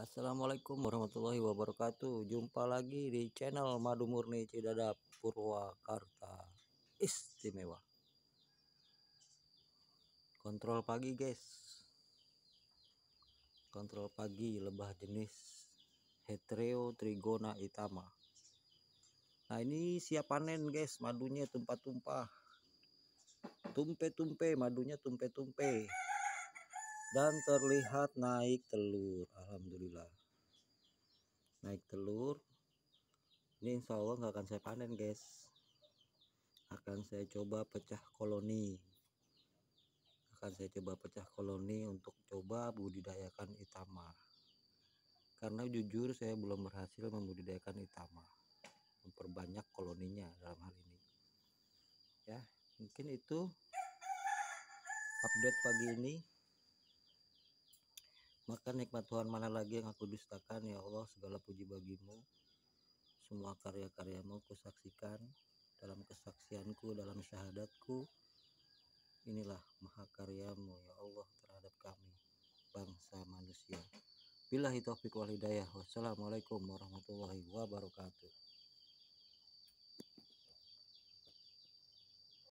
Assalamualaikum warahmatullahi wabarakatuh Jumpa lagi di channel Madu Murni Cidadap Purwakarta Istimewa Kontrol pagi guys Kontrol pagi lebah jenis Hetreo Trigona Itama Nah ini siap panen guys Madunya tumpah-tumpah Tumpe-tumpe Madunya tumpe-tumpe dan terlihat naik telur Alhamdulillah naik telur ini insya Allah nggak akan saya panen guys akan saya coba pecah koloni akan saya coba pecah koloni untuk coba budidayakan itama karena jujur saya belum berhasil membudidayakan itama memperbanyak koloninya dalam hal ini ya mungkin itu update pagi ini Makan nikmat Tuhan mana lagi yang aku dustakan ya Allah segala puji bagimu. Semua karya-karyamu kusaksikan dalam kesaksianku, dalam syahadatku. Inilah maha karyamu ya Allah terhadap kami bangsa manusia. Bila hitopik wal hidayah. Wassalamualaikum warahmatullahi wabarakatuh.